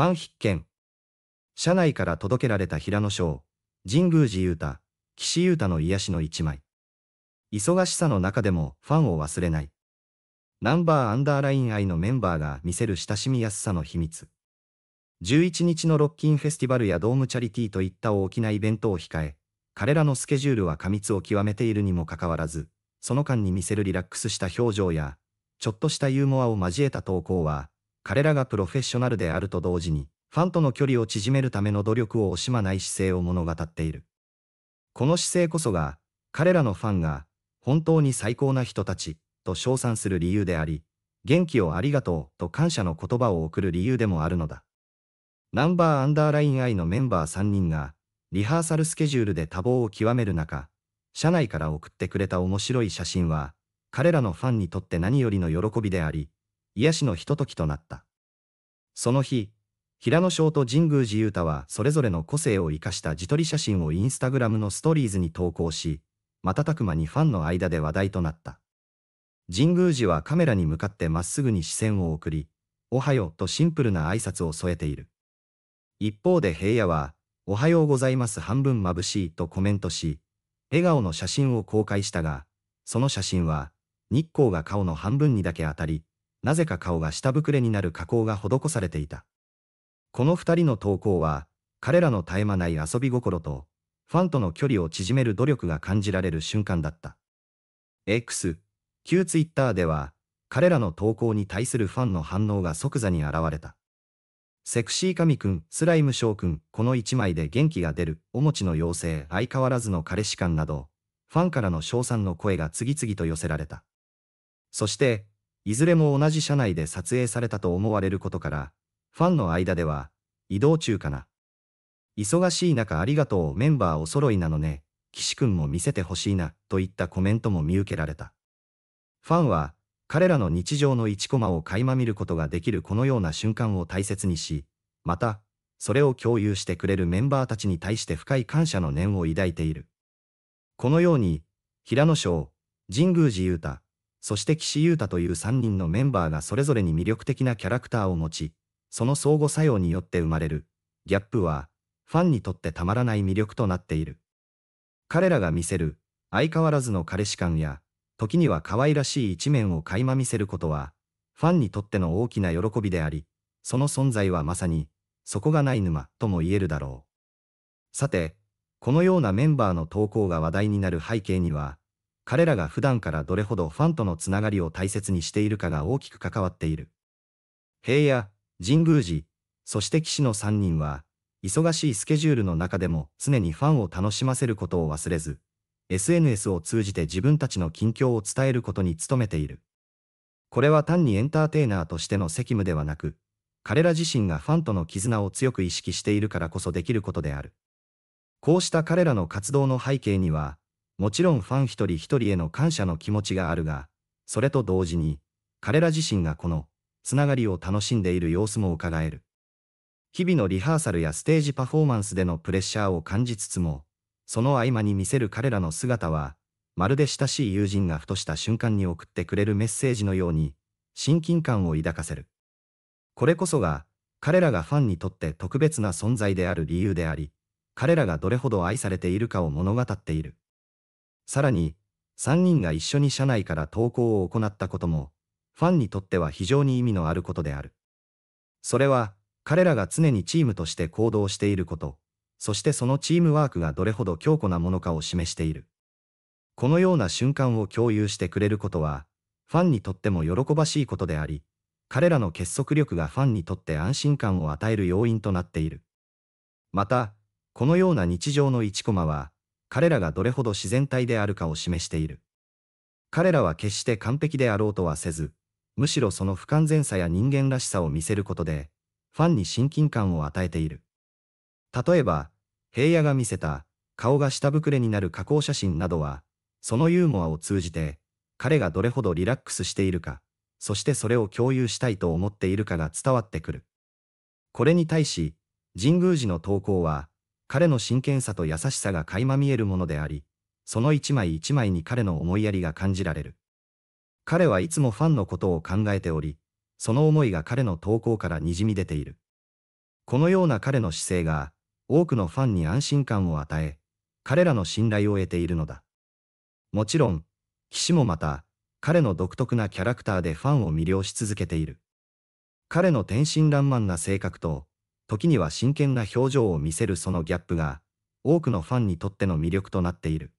ファン必見。車内から届けられた平野翔、神宮寺雄太、岸優太の癒しの一枚。忙しさの中でもファンを忘れない。ナンバーアンダーライン愛のメンバーが見せる親しみやすさの秘密。11日のロッキンフェスティバルやドームチャリティといった大きなイベントを控え、彼らのスケジュールは過密を極めているにもかかわらず、その間に見せるリラックスした表情や、ちょっとしたユーモアを交えた投稿は、彼らがプロフェッショナルであると同時に、ファンとの距離を縮めるための努力を惜しまない姿勢を物語っている。この姿勢こそが、彼らのファンが、本当に最高な人たち、と称賛する理由であり、元気をありがとうと感謝の言葉を送る理由でもあるのだ。ナンバーアンダーライン I のメンバー3人が、リハーサルスケジュールで多忙を極める中、社内から送ってくれた面白い写真は、彼らのファンにとって何よりの喜びであり、癒しのひとときとなった。その日、平野翔と神宮寺勇太はそれぞれの個性を生かした自撮り写真をインスタグラムのストーリーズに投稿し、瞬く間にファンの間で話題となった。神宮寺はカメラに向かってまっすぐに視線を送り、おはようとシンプルな挨拶を添えている。一方で平野は、おはようございます半分眩しいとコメントし、笑顔の写真を公開したが、その写真は、日光が顔の半分にだけ当たり、なぜか顔が下ぶくれになる加工が施されていた。この二人の投稿は、彼らの絶え間ない遊び心と、ファンとの距離を縮める努力が感じられる瞬間だった。X、旧 Twitter では、彼らの投稿に対するファンの反応が即座に現れた。セクシー神くん、スライム翔くん、この一枚で元気が出る、おもちの妖精、相変わらずの彼氏感など、ファンからの称賛の声が次々と寄せられた。そして、いずれも同じ車内で撮影されたと思われることから、ファンの間では、移動中かな。忙しい中ありがとうメンバーお揃いなのね、岸くんも見せてほしいな、といったコメントも見受けられた。ファンは、彼らの日常の1コマを垣間見ることができるこのような瞬間を大切にし、また、それを共有してくれるメンバーたちに対して深い感謝の念を抱いている。このように、平野翔、神宮寺雄太、そして岸優太という3人のメンバーがそれぞれに魅力的なキャラクターを持ち、その相互作用によって生まれる、ギャップは、ファンにとってたまらない魅力となっている。彼らが見せる、相変わらずの彼氏感や、時には可愛らしい一面を垣間見せることは、ファンにとっての大きな喜びであり、その存在はまさに、底がない沼とも言えるだろう。さて、このようなメンバーの投稿が話題になる背景には、彼らが普段からどれほどファンとのつながりを大切にしているかが大きく関わっている。平野、神宮寺、そして騎士の3人は、忙しいスケジュールの中でも常にファンを楽しませることを忘れず、SNS を通じて自分たちの近況を伝えることに努めている。これは単にエンターテイナーとしての責務ではなく、彼ら自身がファンとの絆を強く意識しているからこそできることである。こうした彼らの活動の背景には、もちろんファン一人一人への感謝の気持ちがあるが、それと同時に、彼ら自身がこの、つながりを楽しんでいる様子も伺える。日々のリハーサルやステージパフォーマンスでのプレッシャーを感じつつも、その合間に見せる彼らの姿は、まるで親しい友人がふとした瞬間に送ってくれるメッセージのように、親近感を抱かせる。これこそが、彼らがファンにとって特別な存在である理由であり、彼らがどれほど愛されているかを物語っている。さらに、3人が一緒に車内から投稿を行ったことも、ファンにとっては非常に意味のあることである。それは、彼らが常にチームとして行動していること、そしてそのチームワークがどれほど強固なものかを示している。このような瞬間を共有してくれることは、ファンにとっても喜ばしいことであり、彼らの結束力がファンにとって安心感を与える要因となっている。また、このような日常の1コマは、彼らがどれほど自然体であるかを示している。彼らは決して完璧であろうとはせず、むしろその不完全さや人間らしさを見せることで、ファンに親近感を与えている。例えば、平野が見せた、顔が下膨れになる加工写真などは、そのユーモアを通じて、彼がどれほどリラックスしているか、そしてそれを共有したいと思っているかが伝わってくる。これに対し、神宮寺の投稿は、彼の真剣さと優しさが垣間見えるものであり、その一枚一枚に彼の思いやりが感じられる。彼はいつもファンのことを考えており、その思いが彼の投稿からにじみ出ている。このような彼の姿勢が、多くのファンに安心感を与え、彼らの信頼を得ているのだ。もちろん、岸もまた、彼の独特なキャラクターでファンを魅了し続けている。彼の天真爛漫な性格と、時には真剣な表情を見せるそのギャップが、多くのファンにとっての魅力となっている。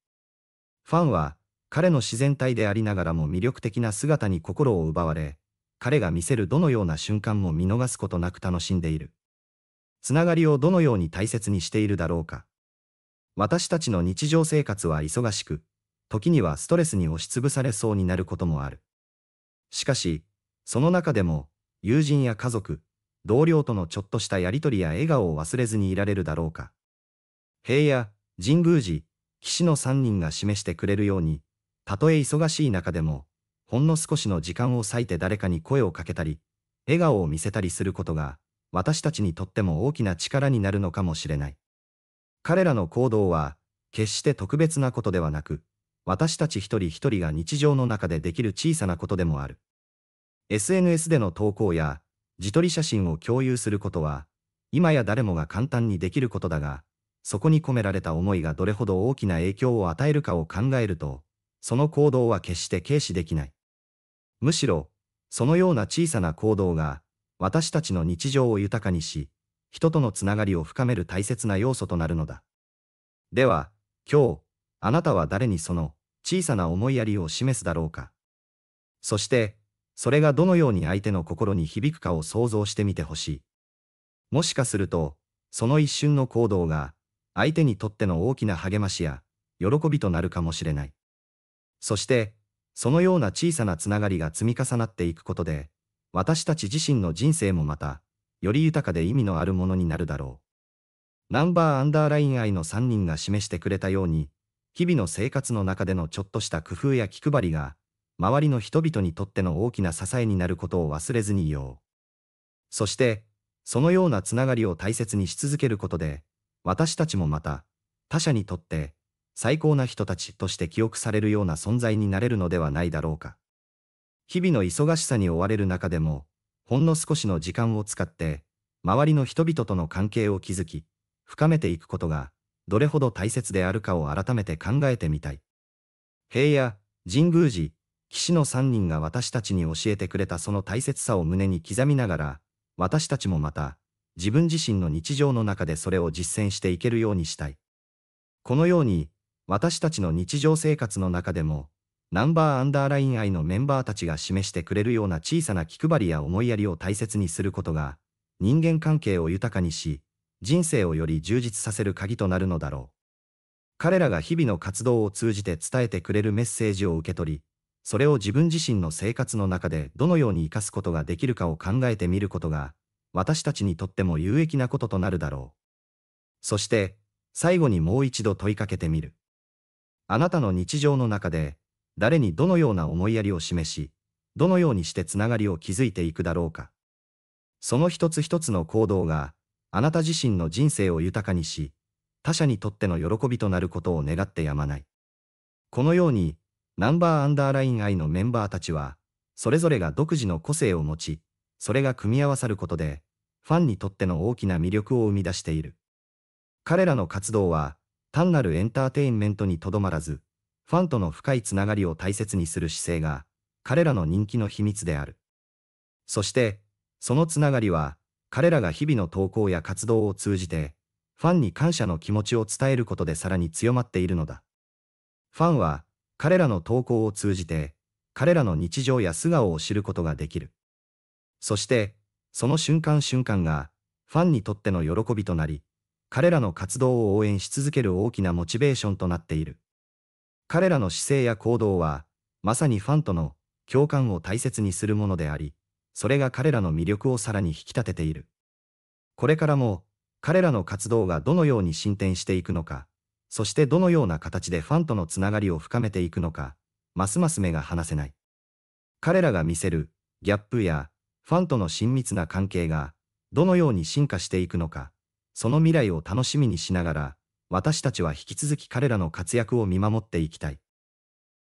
ファンは、彼の自然体でありながらも魅力的な姿に心を奪われ、彼が見せるどのような瞬間も見逃すことなく楽しんでいる。つながりをどのように大切にしているだろうか。私たちの日常生活は忙しく、時にはストレスに押しつぶされそうになることもある。しかし、その中でも、友人や家族、同僚とのちょっとしたやりとりや笑顔を忘れずにいられるだろうか。平野、神宮寺、岸の3人が示してくれるように、たとえ忙しい中でも、ほんの少しの時間を割いて誰かに声をかけたり、笑顔を見せたりすることが、私たちにとっても大きな力になるのかもしれない。彼らの行動は、決して特別なことではなく、私たち一人一人が日常の中でできる小さなことでもある。SNS での投稿や、自撮り写真を共有することは、今や誰もが簡単にできることだが、そこに込められた思いがどれほど大きな影響を与えるかを考えると、その行動は決して軽視できない。むしろ、そのような小さな行動が、私たちの日常を豊かにし、人とのつながりを深める大切な要素となるのだ。では、今日、あなたは誰にその小さな思いやりを示すだろうか。そして、それがどのように相手の心に響くかを想像してみてほしい。もしかすると、その一瞬の行動が、相手にとっての大きな励ましや、喜びとなるかもしれない。そして、そのような小さなつながりが積み重なっていくことで、私たち自身の人生もまた、より豊かで意味のあるものになるだろう。ナンバーアンダーライン愛の3人が示してくれたように、日々の生活の中でのちょっとした工夫や気配りが、周りの人々にとっての大きな支えになることを忘れずにいよう。そして、そのようなつながりを大切にし続けることで、私たちもまた、他者にとって、最高な人たちとして記憶されるような存在になれるのではないだろうか。日々の忙しさに追われる中でも、ほんの少しの時間を使って、周りの人々との関係を築き、深めていくことが、どれほど大切であるかを改めて考えてみたい。平野、神宮寺、騎士の3人が私たちに教えてくれたその大切さを胸に刻みながら、私たちもまた、自分自身の日常の中でそれを実践していけるようにしたい。このように、私たちの日常生活の中でも、ナンバーアンダーライン愛のメンバーたちが示してくれるような小さな気配りや思いやりを大切にすることが、人間関係を豊かにし、人生をより充実させる鍵となるのだろう。彼らが日々の活動を通じて伝えてくれるメッセージを受け取り、それを自分自身の生活の中でどのように活かすことができるかを考えてみることが、私たちにとっても有益なこととなるだろう。そして、最後にもう一度問いかけてみる。あなたの日常の中で、誰にどのような思いやりを示し、どのようにしてつながりを築いていくだろうか。その一つ一つの行動が、あなた自身の人生を豊かにし、他者にとっての喜びとなることを願ってやまない。このように、ナンバーアンダーライン I のメンバーたちは、それぞれが独自の個性を持ち、それが組み合わさることで、ファンにとっての大きな魅力を生み出している。彼らの活動は、単なるエンターテインメントにとどまらず、ファンとの深いつながりを大切にする姿勢が、彼らの人気の秘密である。そして、そのつながりは、彼らが日々の投稿や活動を通じて、ファンに感謝の気持ちを伝えることでさらに強まっているのだ。ファンは、彼らの投稿を通じて、彼らの日常や素顔を知ることができる。そして、その瞬間瞬間が、ファンにとっての喜びとなり、彼らの活動を応援し続ける大きなモチベーションとなっている。彼らの姿勢や行動は、まさにファンとの共感を大切にするものであり、それが彼らの魅力をさらに引き立てている。これからも、彼らの活動がどのように進展していくのか、そしてどのような形でファンとのつながりを深めていくのか、ますます目が離せない。彼らが見せるギャップやファンとの親密な関係がどのように進化していくのか、その未来を楽しみにしながら、私たちは引き続き彼らの活躍を見守っていきたい。